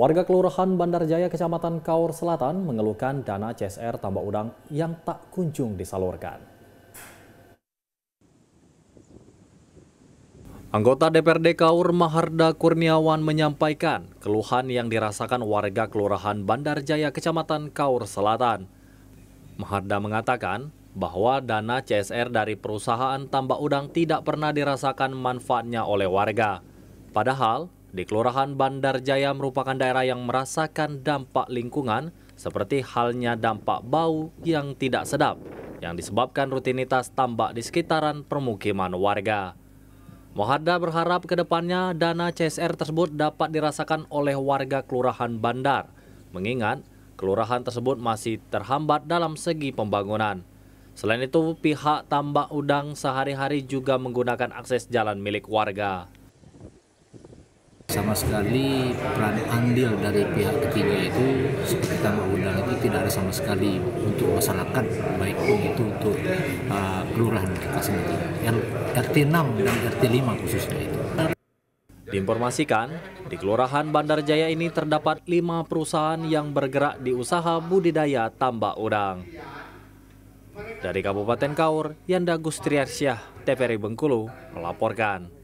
Warga Kelurahan Bandar Jaya Kecamatan Kaur Selatan mengeluhkan dana CSR tambah udang yang tak kunjung disalurkan. Anggota DPRD Kaur Maharda Kurniawan menyampaikan keluhan yang dirasakan warga Kelurahan Bandar Jaya Kecamatan Kaur Selatan. Maharda mengatakan bahwa dana CSR dari perusahaan tambak udang tidak pernah dirasakan manfaatnya oleh warga. Padahal di Kelurahan Bandar Jaya merupakan daerah yang merasakan dampak lingkungan seperti halnya dampak bau yang tidak sedap yang disebabkan rutinitas tambak di sekitaran permukiman warga. Moharda berharap kedepannya dana CSR tersebut dapat dirasakan oleh warga Kelurahan Bandar, mengingat kelurahan tersebut masih terhambat dalam segi pembangunan. Selain itu, pihak tambak udang sehari-hari juga menggunakan akses jalan milik warga. Sama sekali peran andil dari pihak ketiga itu seperti tambah undang itu tidak ada sama sekali untuk masyarakat baik pun itu untuk uh, kelurahan yang RT 6 dan RT 5 khususnya itu. Diinformasikan, di Kelurahan Bandar Jaya ini terdapat lima perusahaan yang bergerak di usaha budidaya tambak udang. Dari Kabupaten Kaur, Yanda Gustriarsyah, TVRI Bengkulu, melaporkan.